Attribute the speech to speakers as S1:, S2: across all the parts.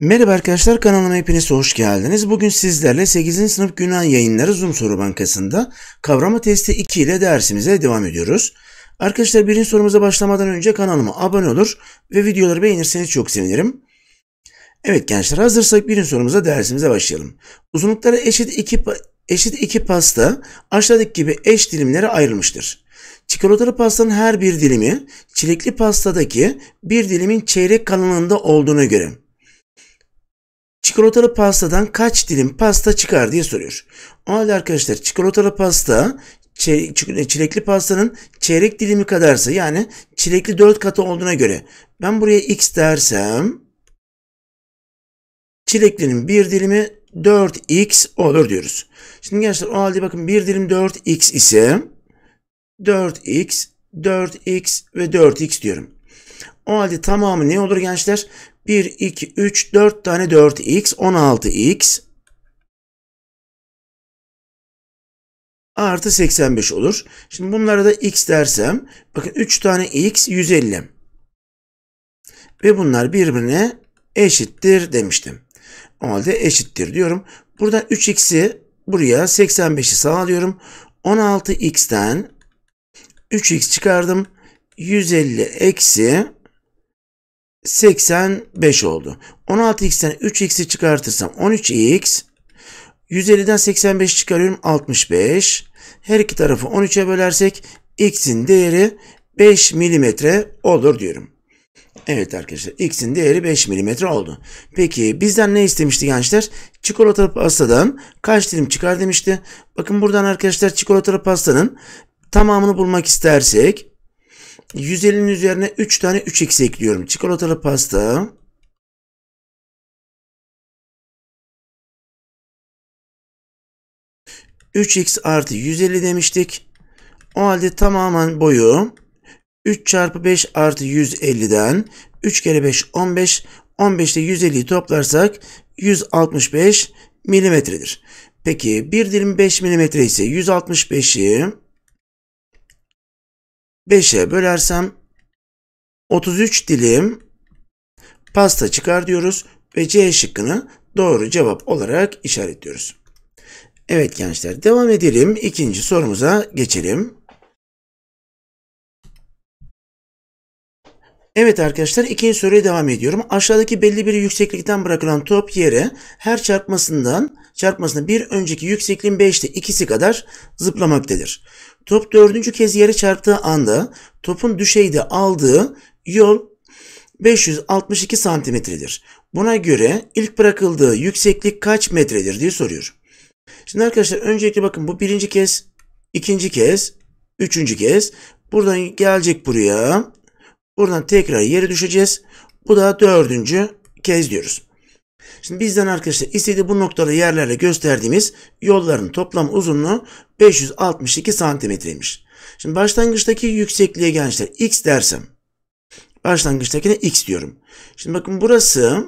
S1: Merhaba arkadaşlar kanalıma hepiniz hoş geldiniz. Bugün sizlerle 8. sınıf Yunan yayınları Zoom soru bankasında kavrama testi 2 ile dersimize devam ediyoruz. Arkadaşlar birinci sorumuza başlamadan önce kanalıma abone olur ve videoları beğenirseniz çok sevinirim. Evet gençler hazırsak birinci sorumuza dersimize başlayalım. Uzunlukları eşit iki, eşit iki pasta aşağıdaki gibi eş dilimlere ayrılmıştır. Çikolatalı pastanın her bir dilimi çilekli pastadaki bir dilimin çeyrek kalınlığında olduğuna göre çikolatalı pastadan kaç dilim pasta çıkar diye soruyor. O halde arkadaşlar çikolatalı pasta çilekli pastanın çeyrek dilimi kadarsa yani çilekli 4 katı olduğuna göre ben buraya x dersem çileklinin bir dilimi 4x olur diyoruz. Şimdi gençler o halde bakın bir dilim 4x ise 4x, 4x ve 4x diyorum. O halde tamamı ne olur gençler? 1, 2, 3, 4 tane 4x, 16x artı 85 olur. Şimdi bunlara da x dersem bakın 3 tane x 150 ve bunlar birbirine eşittir demiştim. O halde eşittir diyorum. Buradan 3x'i buraya 85'i sağlıyorum. 16x'ten 3x çıkardım. 150 eksi 85 oldu. 16x'ten 3x'i çıkartırsam 13x 150'den 85 çıkarıyorum 65. Her iki tarafı 13'e bölersek x'in değeri 5 milimetre olur diyorum. Evet arkadaşlar x'in değeri 5 milimetre oldu. Peki bizden ne istemişti gençler? Çikolatalı pastadan kaç dilim çıkar demişti. Bakın buradan arkadaşlar çikolatalı pastanın tamamını bulmak istersek
S2: 150'nin üzerine 3 tane 3x ekliyorum. Çikolatalı pasta. ...3x artı 150 demiştik. O halde tamamen boyu
S1: 3 çarpı 5 artı 150'den 3 kere 5 15. 15 ile 150'yi toplarsak 165 milimetredir. Peki bir dilim 5 milimetre ise 165'i 5'e bölersem 33 dilim pasta çıkar diyoruz ve C şıkkını doğru cevap olarak işaretliyoruz. Evet gençler devam edelim. İkinci sorumuza geçelim. Evet arkadaşlar ikinci soruya devam ediyorum. Aşağıdaki belli bir yükseklikten bırakılan top yere her çarpmasından çarpmasına bir önceki yüksekliğin 5'te ikisi kadar zıplamaktadır. Top dördüncü kez yere çarptığı anda topun düşeyde aldığı yol 562 santimetredir. Buna göre ilk bırakıldığı yükseklik kaç metredir diye soruyor. Şimdi arkadaşlar öncelikle bakın bu birinci kez, ikinci kez, üçüncü kez. Buradan gelecek buraya. Buradan tekrar yere düşeceğiz. Bu da dördüncü kez diyoruz. Şimdi bizden arkadaşlar istediği bu noktalı yerlerle gösterdiğimiz yolların toplam uzunluğu 562 santimetreymiş. Şimdi başlangıçtaki yüksekliğe gençler x dersem başlangıçtakine x diyorum. Şimdi bakın burası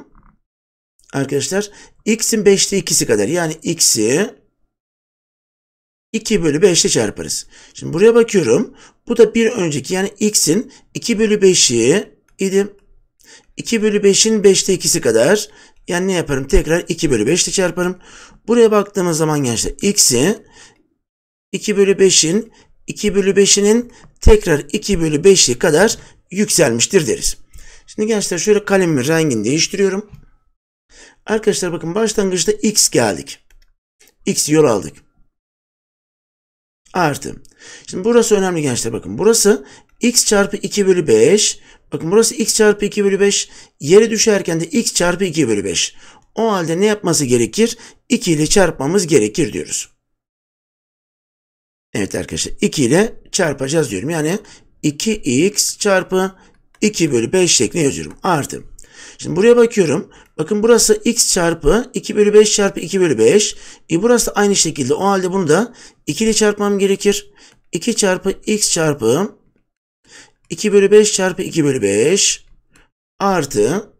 S1: arkadaşlar x'in 5'te 2'si kadar yani x'i 2 bölü 5 ile çarparız. Şimdi buraya bakıyorum. Bu da bir önceki yani x'in 2 bölü 5'i idi. 2 bölü 5'in 5'te 2'si kadar. Yani ne yaparım? Tekrar 2 bölü 5 ile çarparım. Buraya baktığımız zaman gençler x'i 2 bölü 5'in 2 bölü 5'inin tekrar 2 bölü 5'i kadar yükselmiştir deriz. Şimdi gençler şöyle kalemin rengini değiştiriyorum. Arkadaşlar bakın başlangıçta x geldik. X yol aldık artı. Şimdi burası önemli gençler bakın. Burası x çarpı 2 bölü 5. Bakın burası x çarpı 2 bölü 5. Yere düşerken de x çarpı 2 bölü 5. O halde ne yapması gerekir? 2 ile çarpmamız gerekir diyoruz. Evet arkadaşlar 2 ile çarpacağız diyorum. Yani 2x çarpı 2 bölü 5 şeklinde yazıyorum. Artı Şimdi buraya bakıyorum. Bakın burası x çarpı 2 bölü 5 çarpı 2 bölü 5. E burası da aynı şekilde. O halde bunu da 2 ile çarpmam gerekir. 2 çarpı x çarpı 2 bölü 5 çarpı 2 bölü 5 artı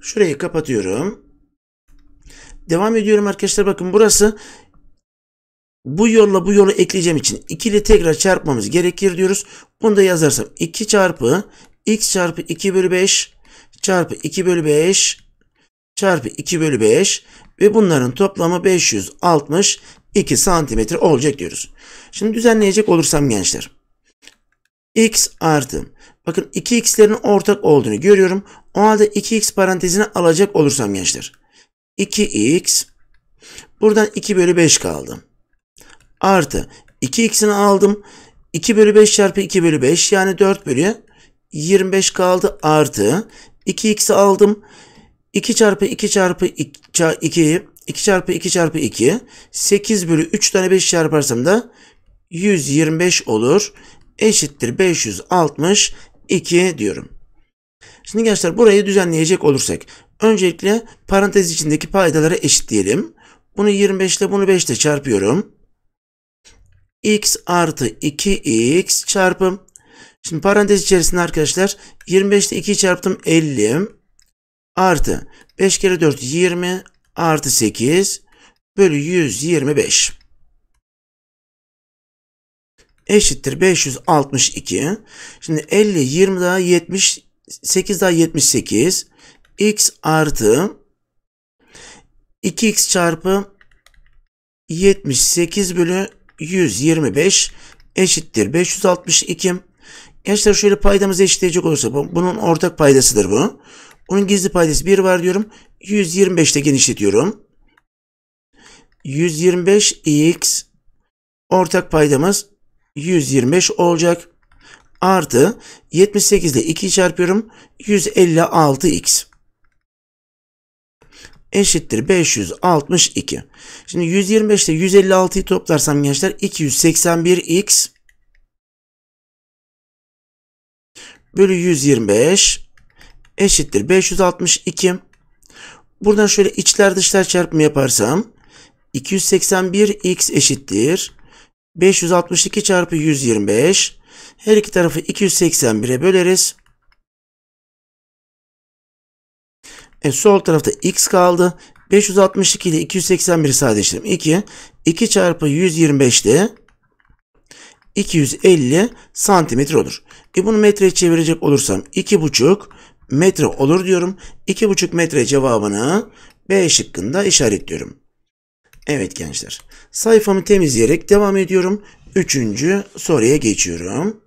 S1: şurayı kapatıyorum. Devam ediyorum arkadaşlar. Bakın burası bu yolla bu yolu ekleyeceğim için 2 ile tekrar çarpmamız gerekir diyoruz. Bunu da yazarsam 2 çarpı x çarpı 2 bölü 5 çarpı 2 bölü 5 çarpı 2 bölü 5 ve bunların toplamı 562 santimetre olacak diyoruz. Şimdi düzenleyecek olursam gençler. x artı bakın 2x'lerin ortak olduğunu görüyorum. O halde 2x parantezine alacak olursam gençler. 2x buradan 2 bölü 5 kaldı. Artı 2x'ini aldım. 2 bölü 5 çarpı 2 bölü 5 yani 4 bölü 25 kaldı artı 2x'i aldım. 2 çarpı 2 çarpı 2 2 çarpı 2 çarpı 2 8 bölü 3 tane 5 çarparsam da 125 olur. Eşittir 562 diyorum. Şimdi gençler burayı düzenleyecek olursak öncelikle parantez içindeki paydaları eşitleyelim. Bunu 25 ile bunu 5 ile çarpıyorum. x artı 2x çarpım Şimdi parantez içerisinde arkadaşlar 25'te 2 çarptım 50 artı 5 kere 4 20 artı 8 bölü 125 eşittir 562. Şimdi 50, 20 daha 70, 8 daha 78. x artı 2x çarpı 78 bölü 125 eşittir 562. Gençler şöyle paydamızı eşitleyecek olursa bunun ortak paydasıdır bu. Onun gizli paydası 1 var diyorum. 125'te genişletiyorum. 125x ortak paydamız 125 olacak. Artı 78 ile 2 çarpıyorum. 156x eşittir 562. Şimdi 125 ile 156'yı toplarsam gençler 281x bölü 125 eşittir 562. Buradan şöyle içler dışlar çarpımı yaparsam 281x eşittir 562 çarpı 125 her iki tarafı 281'e böleriz. E, sol tarafta x kaldı. 562 ile 281'i sadeleştirdim. 2. 2 çarpı 125 de 250 santimetre olur. E bunu metreye çevirecek olursam 2,5 metre olur diyorum. 2,5 metre cevabını B şıkkında işaretliyorum. Evet gençler sayfamı temizleyerek devam ediyorum. Üçüncü soruya geçiyorum.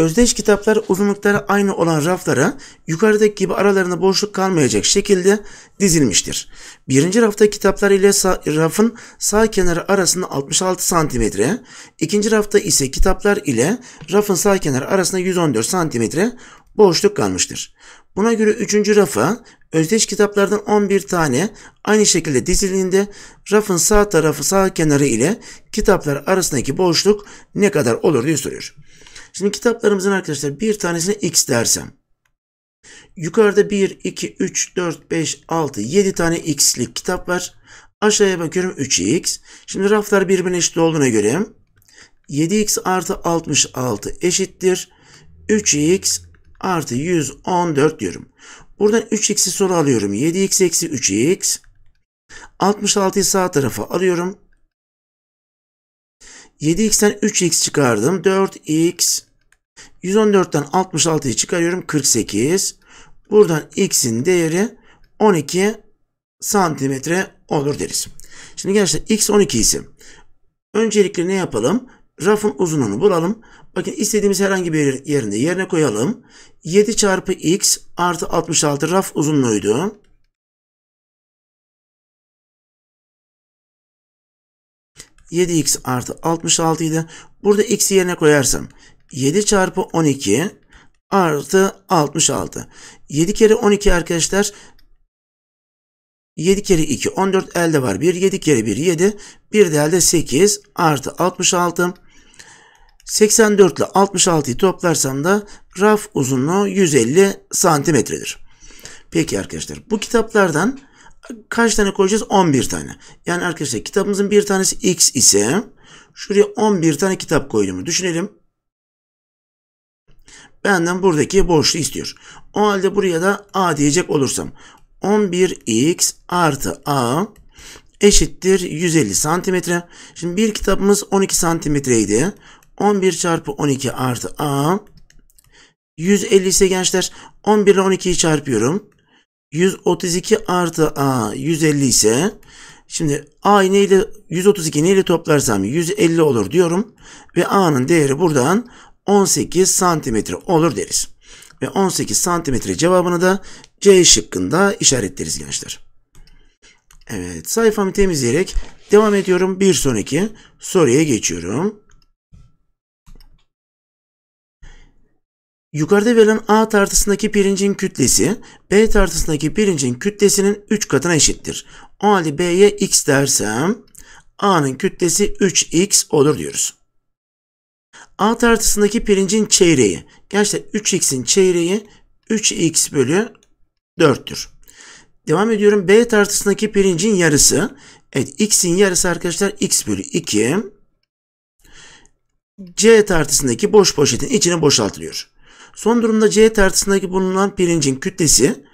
S1: Özdeş kitaplar uzunlukları aynı olan raflara yukarıdaki gibi aralarında boşluk kalmayacak şekilde dizilmiştir. Birinci rafta kitaplar ile sağ, rafın sağ kenarı arasında 66 cm, ikinci rafta ise kitaplar ile rafın sağ kenarı arasında 114 cm boşluk kalmıştır. Buna göre üçüncü rafa özdeş kitaplardan 11 tane aynı şekilde dizildiğinde rafın sağ tarafı sağ kenarı ile kitaplar arasındaki boşluk ne kadar olur diye soruyor. Şimdi kitaplarımızın arkadaşlar bir tanesine x dersem. Yukarıda 1, 2, 3, 4, 5, 6, 7 tane x'lik kitap var. Aşağıya bakıyorum 3x. Şimdi raflar birbirine eşit olduğuna göre 7x artı 66 eşittir. 3x artı 114 diyorum. Buradan 3x'i sola alıyorum. 7x eksi 3x. 66'yı sağ tarafa alıyorum. 7x'ten 3x çıkardım. 4x. 114'ten 66'yı çıkarıyorum. 48. Buradan x'in değeri 12 santimetre olur deriz. Şimdi gençler x 12 ise öncelikle ne yapalım? Rafın uzunluğunu bulalım. Bakın istediğimiz herhangi bir yerinde
S2: yerine koyalım. 7 çarpı x artı 66 raf uzunluğuydu. 7x artı 66 idi. Burada x yerine koyarsam 7 çarpı 12
S1: artı 66. 7 kere 12 arkadaşlar 7 kere 2 14 elde var. 1 7 kere 1 7. 1 de elde 8 artı 66. 84 ile 66'yı toplarsam da raf uzunluğu 150 santimetredir. Peki arkadaşlar bu kitaplardan kaç tane koyacağız? 11 tane. Yani arkadaşlar kitabımızın bir tanesi X ise şuraya 11 tane kitap koyduğumu düşünelim. Benden buradaki boşluğu istiyor. O halde buraya da A diyecek olursam 11X artı A eşittir 150 santimetre. Şimdi bir kitabımız 12 santimetreydi. 11 çarpı 12 artı A 150 ise gençler 11 ile 12'yi çarpıyorum. 132 artı A 150 ise şimdi A neyle 132 neyle toplarsam 150 olur diyorum ve A'nın değeri buradan 18 santimetre olur deriz. Ve 18 santimetre cevabını da C şıkkında işaretleriz gençler. Evet sayfamı temizleyerek devam ediyorum. Bir sonraki soruya geçiyorum. Yukarıda verilen A tartısındaki pirincin kütlesi B tartısındaki pirincin kütlesinin 3 katına eşittir. O halde B'ye X dersem A'nın kütlesi 3X olur diyoruz. A tartısındaki pirincin çeyreği. Gerçekten 3X'in çeyreği 3X bölü 4'tür. Devam ediyorum. B tartısındaki pirincin yarısı. Evet X'in yarısı arkadaşlar X bölü 2. C tartısındaki boş poşetin içine boşaltılıyor. Son durumda C tartısındaki bulunan pirincin kütlesi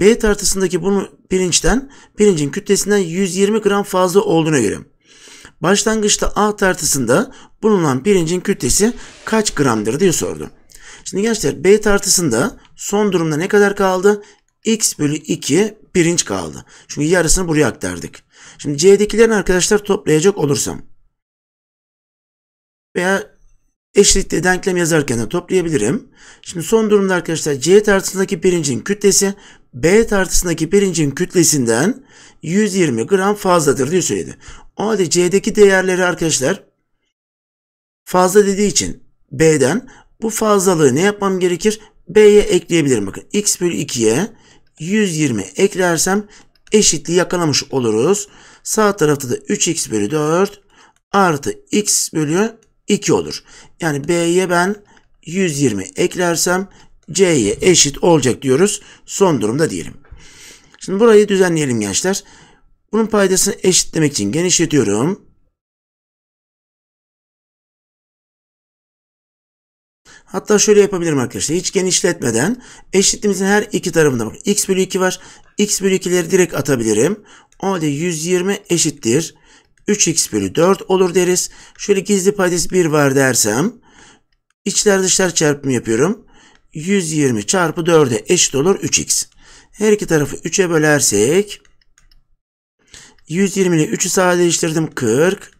S1: B tartısındaki bunu pirinçten pirincin kütlesinden 120 gram fazla olduğuna göre başlangıçta A tartısında bulunan pirincin kütlesi kaç gramdır diye sordu. Şimdi gençler B tartısında son durumda ne kadar kaldı? X bölü 2 pirinç kaldı. Çünkü yarısını buraya aktardık. Şimdi C'dekilerini arkadaşlar toplayacak olursam veya eşlikte denklem yazarken de toplayabilirim. Şimdi son durumda arkadaşlar C tartısındaki pirincin kütlesi B tartısındaki pirincin kütlesinden 120 gram fazladır diye söyledi. O halde C'deki değerleri arkadaşlar fazla dediği için B'den bu fazlalığı ne yapmam gerekir? B'ye ekleyebilirim. Bakın x bölü 2'ye 120 eklersem eşitliği yakalamış oluruz. Sağ tarafta da 3x bölü 4 artı x bölü 2 olur. Yani B'ye ben 120 eklersem C'ye eşit olacak diyoruz. Son durumda diyelim. Şimdi burayı
S2: düzenleyelim gençler. Bunun paydasını eşitlemek için genişletiyorum. Hatta şöyle yapabilirim arkadaşlar. Hiç genişletmeden eşitliğimizin her iki tarafında bak. X bölü 2 var. X bölü 2'leri
S1: direkt atabilirim. O halde 120 eşittir. 3x bölü 4 olur deriz. Şöyle gizli paydası 1 var dersem içler dışlar çarpımı yapıyorum. 120 çarpı 4'e eşit olur 3x. Her iki tarafı 3'e bölersek 120 ile 3'ü sadeleştirdim 40.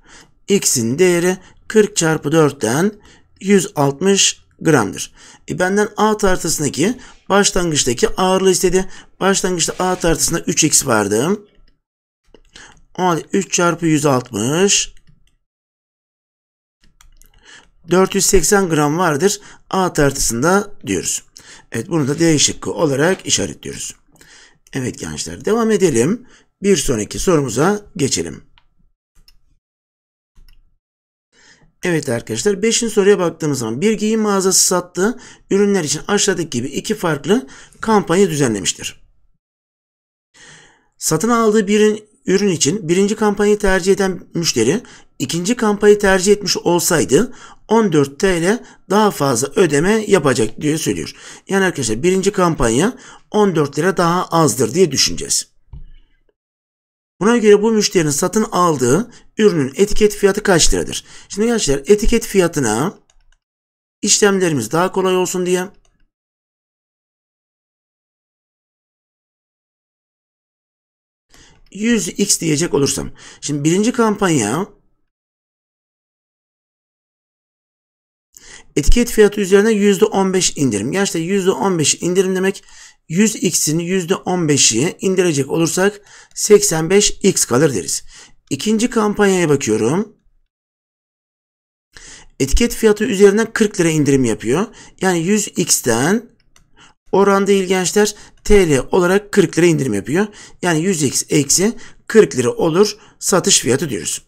S1: x'in değeri 40 çarpı 4'ten 160 gramdır. E benden A tartısındaki başlangıçtaki ağırlığı istedi. Başlangıçta A tartısında 3x vardı. O halde 3 çarpı 160 480 gram vardır. A tartısında diyoruz. Evet bunu da D olarak işaretliyoruz. Evet gençler devam edelim. Bir sonraki sorumuza geçelim. Evet arkadaşlar 5. soruya baktığımız zaman bir giyim mağazası sattığı ürünler için aşağıdaki gibi iki farklı kampanya düzenlemiştir. Satın aldığı birin, ürün için birinci kampanyayı tercih eden müşteri ikinci kampanyayı tercih etmiş olsaydı 14 TL daha fazla ödeme yapacak diye söylüyor. Yani arkadaşlar birinci kampanya 14 lira daha azdır diye düşüneceğiz. Buna göre bu müşterinin satın aldığı ürünün etiket fiyatı kaç
S2: liradır? Şimdi arkadaşlar etiket fiyatına işlemlerimiz daha kolay olsun diye 100x diyecek olursam. Şimdi birinci kampanya etiket fiyatı üzerine %15
S1: indirim. Gerçi %15 indirim demek 100x'in %15'i indirecek olursak 85x kalır deriz. İkinci kampanyaya bakıyorum. Etiket fiyatı üzerine 40 lira indirim yapıyor. Yani 100x'ten Oranda ilgençler TL olarak 40 lira indirim yapıyor. Yani 100x eksi 40 lira olur satış fiyatı diyoruz.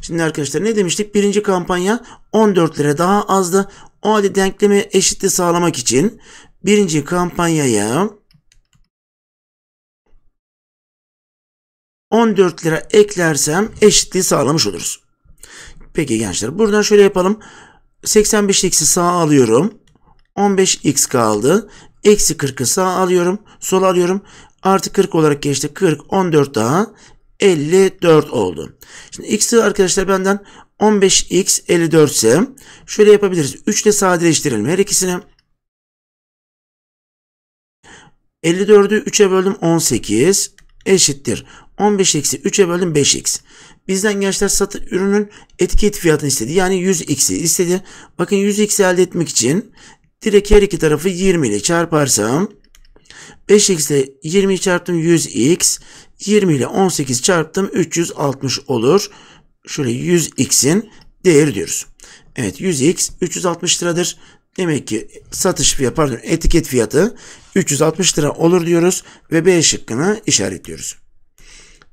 S1: Şimdi arkadaşlar ne demiştik? Birinci kampanya 14 lira daha azdı. O halde denkleme eşitliği sağlamak
S2: için birinci kampanyaya 14 lira eklersem eşitliği sağlamış oluruz.
S1: Peki gençler buradan şöyle yapalım. 85 eksi sağ alıyorum. 15x kaldı. Eksi 40'ı sağ alıyorum. Sol alıyorum. Artı 40 olarak geçti. 40, 14 daha. 54 oldu. Şimdi x'i arkadaşlar benden 15x 54 ise şöyle yapabiliriz. 3 ile sadeleştirelim her ikisini. 54'ü 3'e böldüm 18 eşittir. 15 eksi 3'e böldüm 5x. Bizden gençler satı ürünün etiket fiyatını istedi. Yani 100x'i istedi. Bakın 100x'i elde etmek için Direkt her iki tarafı 20 ile çarparsam 5x ile 20 çarptım 100x 20 ile 18 çarptım 360 olur. Şöyle 100x'in değeri diyoruz. Evet 100x 360 liradır. Demek ki satış fiyatı pardon etiket fiyatı 360 lira olur diyoruz ve B şıkkını işaretliyoruz.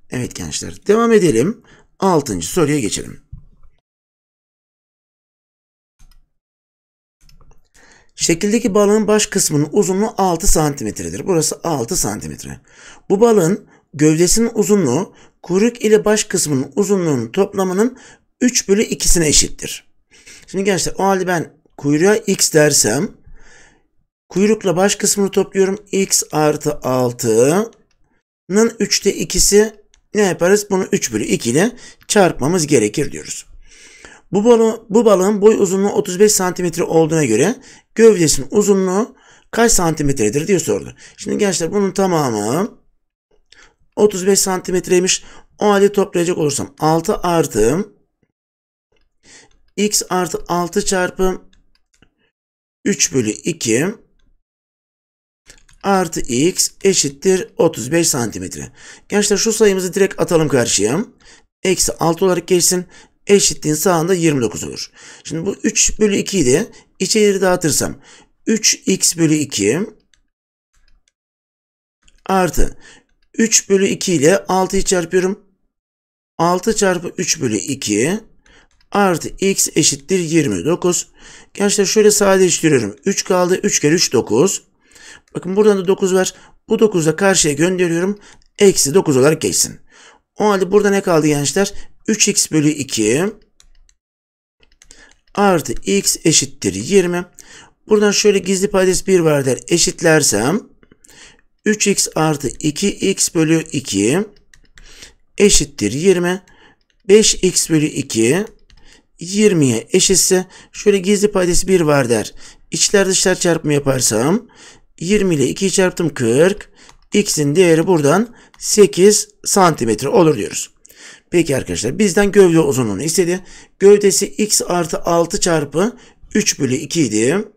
S2: Evet gençler devam edelim. 6. soruya geçelim. Şekildeki balığın baş kısmının uzunluğu 6 santimetredir. Burası 6 santimetre. Bu balığın
S1: gövdesinin uzunluğu kuyruk ile baş kısmının uzunluğunun toplamının 3 bölü 2'sine eşittir. Şimdi gençler o halde ben kuyruğa x dersem kuyrukla baş kısmını topluyorum. x artı 6'nın 3'te 2'si ne yaparız? Bunu 3 bölü 2 ile çarpmamız gerekir diyoruz. Bu, balı, bu balığın boy uzunluğu 35 santimetre olduğuna göre gövdesinin uzunluğu kaç santimetredir diye sordu. Şimdi gençler bunun tamamı 35 santimetreymiş. O halde toplayacak olursam 6 artı x artı 6 çarpı 3 bölü 2 artı x eşittir 35 santimetre. Gençler şu sayımızı direkt atalım karşıya. Eksi 6 olarak geçsin eşitliğin sağında 29 olur. Şimdi bu 3 bölü 2 idi. İçeri dağıtırsam 3x bölü 2 artı 3 bölü 2 ile 6'yı çarpıyorum. 6 çarpı 3 bölü 2 artı x eşittir 29. Gençler şöyle sadeleştiriyorum. 3 kaldı. 3 kere 3 9. Bakın buradan da 9 var. Bu 9'u da karşıya gönderiyorum. Eksi 9 olarak geçsin. O halde burada ne kaldı gençler? 3x bölü 2 artı x eşittir 20. Buradan şöyle gizli paydes 1 var der eşitlersem 3x artı 2x bölü 2 eşittir 20. 5x bölü 2 20'ye eşitse şöyle gizli paydes 1 var der. İçler dışlar çarpımı yaparsam 20 ile 2'yi çarptım 40. X'in değeri buradan 8 santimetre olur diyoruz. Peki arkadaşlar bizden gövde uzunluğunu istedi.
S2: Gövdesi x artı 6 çarpı 3 bölü 2 idi.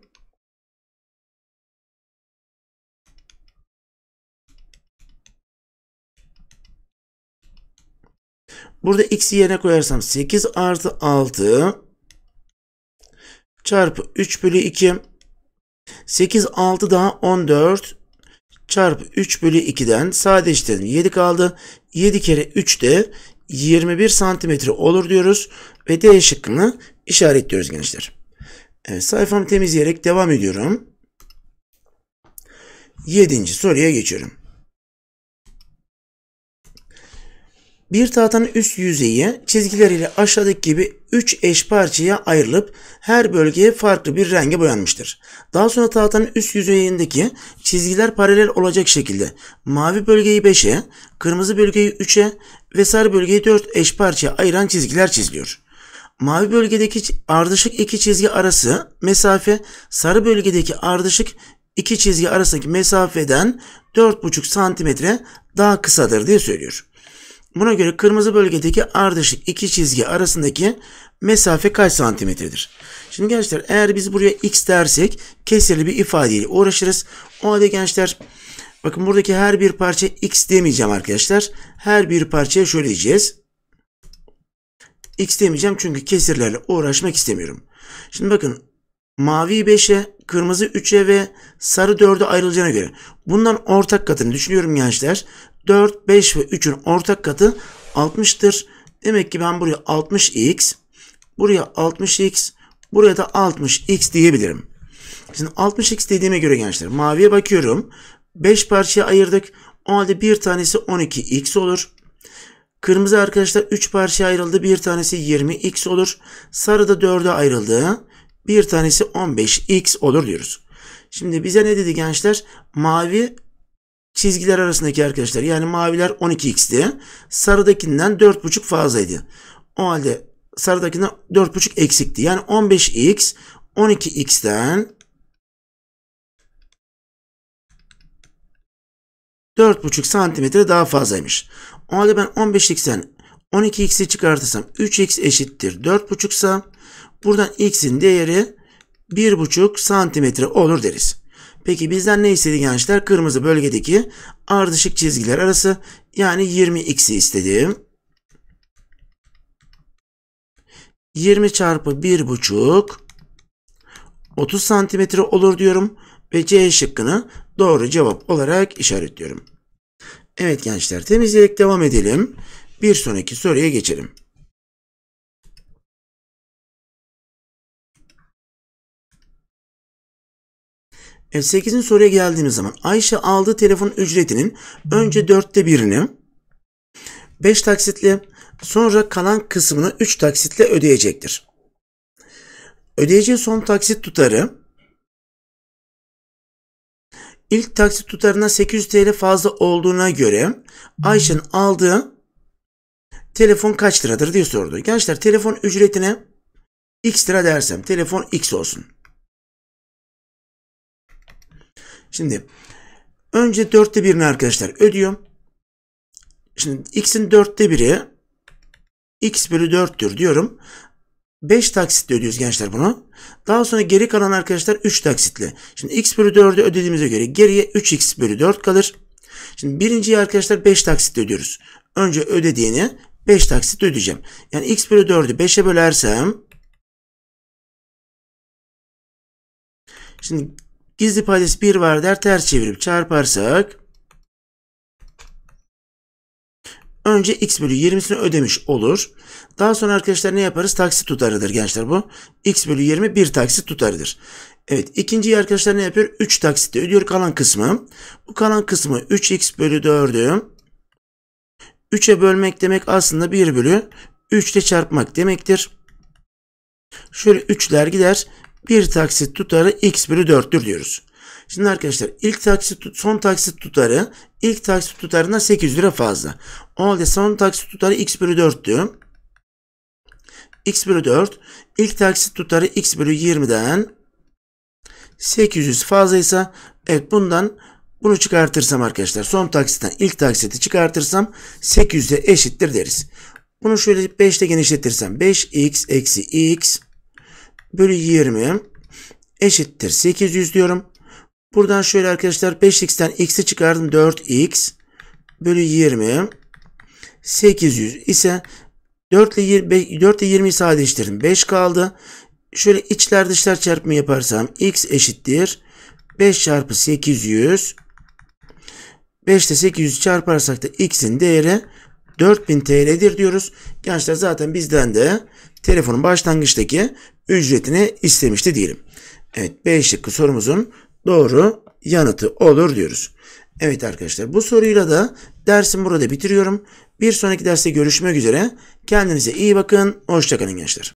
S2: Burada x'i yerine koyarsam 8 artı
S1: 6 çarpı 3 bölü 2 8 6 daha 14 çarpı 3 bölü 2'den sadeleştirelim. 7 kaldı. 7 kere 3 de 21 santimetre olur diyoruz ve D şıkkını işaretliyoruz gençler. Evet sayfamı temizleyerek devam ediyorum. 7. soruya geçiyorum. Bir tahtanın üst yüzeyi çizgileriyle aşağıdaki gibi 3 eş parçaya ayrılıp her bölgeye farklı bir renge boyanmıştır. Daha sonra tahtanın üst yüzeyindeki çizgiler paralel olacak şekilde mavi bölgeyi 5'e, kırmızı bölgeyi 3'e, ve sarı bölgeye 4 eş parçaya ayıran çizgiler çiziliyor. Mavi bölgedeki ardışık iki çizgi arası mesafe sarı bölgedeki ardışık iki çizgi arasındaki mesafeden 4,5 santimetre daha kısadır diye söylüyor. Buna göre kırmızı bölgedeki ardışık iki çizgi arasındaki mesafe kaç santimetredir? Şimdi gençler eğer biz buraya x dersek kesirli bir ifadeyle uğraşırız. O halde gençler Bakın buradaki her bir parça x demeyeceğim arkadaşlar. Her bir parçaya şöyle diyeceğiz. x demeyeceğim çünkü kesirlerle uğraşmak istemiyorum. Şimdi bakın mavi 5'e, kırmızı 3'e ve sarı 4'e ayrılacağına göre bundan ortak katını düşünüyorum gençler. 4, 5 ve 3'ün ortak katı 60'tır. Demek ki ben buraya 60x, buraya 60x, buraya da 60x diyebilirim. Şimdi 60x dediğime göre gençler maviye bakıyorum. 5 parçaya ayırdık. O halde bir tanesi 12x olur. Kırmızı arkadaşlar 3 parçaya ayrıldı. Bir tanesi 20x olur. Sarı da 4'e ayrıldı. Bir tanesi 15x olur diyoruz. Şimdi bize ne dedi gençler? Mavi çizgiler arasındaki arkadaşlar. Yani maviler 12x'ti. Sarıdakinden 4,5 fazlaydı. O halde sarıdakinden
S2: 4,5 eksikti. Yani 15x 12x'ten 4,5 santimetre daha
S1: fazlaymış. O halde ben 15x'ten 12x'i çıkartırsam 3x eşittir 4,5 sa buradan x'in değeri 1,5 santimetre olur deriz. Peki bizden ne istedi gençler? Kırmızı bölgedeki ardışık çizgiler arası yani 20x'i istedim. 20 çarpı 1,5 30 santimetre olur diyorum ve C şıkkını doğru cevap olarak işaretliyorum. Evet gençler
S2: temizleyerek devam edelim. Bir sonraki soruya geçelim. Evet 8in soruya geldiğimiz zaman Ayşe aldığı telefon ücretinin önce dörtte birini
S1: 5 taksitle sonra kalan kısmını 3 taksitle ödeyecektir. Ödeyeceği son taksit tutarı İlk taksit tutarına 800 TL fazla olduğuna göre Ayşe'nin aldığı telefon kaç liradır diye sordu. Gençler telefon ücretine
S2: x lira dersem telefon x olsun. Şimdi önce dörtte birini arkadaşlar ödüyorum.
S1: Şimdi x'in dörtte biri x bölü 4'tür diyorum. 5 taksitle ödüyoruz gençler bunu. Daha sonra geri kalan arkadaşlar 3 taksitle. Şimdi x bölü 4'ü ödediğimize göre geriye 3x bölü 4 kalır. Şimdi birinciyi arkadaşlar 5 taksitle
S2: ödüyoruz. Önce ödediğini 5 taksit ödeyeceğim. Yani x bölü 4'ü 5'e bölersem şimdi gizli paydası 1 var der ters çevirip çarparsak
S1: Önce x bölü 20'sini ödemiş olur. Daha sonra arkadaşlar ne yaparız? Taksit tutarıdır gençler bu. x bölü 20 bir taksit tutarıdır. Evet ikinciyi arkadaşlar ne yapıyor? 3 taksitte ödüyor kalan kısmı. Bu kalan kısmı 3x bölü 4'ü 3'e bölmek demek aslında 1 bölü 3 ile çarpmak demektir. Şöyle 3'ler gider. Bir taksit tutarı x bölü 4'tür diyoruz. Şimdi arkadaşlar ilk taksit tut, son taksit tutarı ilk taksit tutarına 800 lira fazla. O halde son taksit tutarı x bölü 4 4'tü. x bölü 4 ilk taksit tutarı x bölü 20'den 800 fazlaysa evet bundan bunu çıkartırsam arkadaşlar son taksitten ilk taksiti çıkartırsam 800'e eşittir deriz. Bunu şöyle 5 ile genişletirsem 5x eksi x bölü 20 eşittir 800 diyorum. Buradan şöyle arkadaşlar 5x'ten x'i çıkardım 4x bölü 20 800 ise 4 ile 20, 4 ile 20'yi sadeleştirdim 5 kaldı. Şöyle içler dışlar çarpımı yaparsam x eşittir 5 çarpı 800 5 ile 800 çarparsak da x'in değeri 4000 TL'dir diyoruz. Gençler zaten bizden de telefonun başlangıçtaki ücretini istemişti diyelim. Evet B sorumuzun doğru yanıtı olur diyoruz. Evet arkadaşlar bu soruyla da dersimi burada bitiriyorum. Bir sonraki derste görüşmek üzere. Kendinize iyi bakın. Hoşçakalın gençler.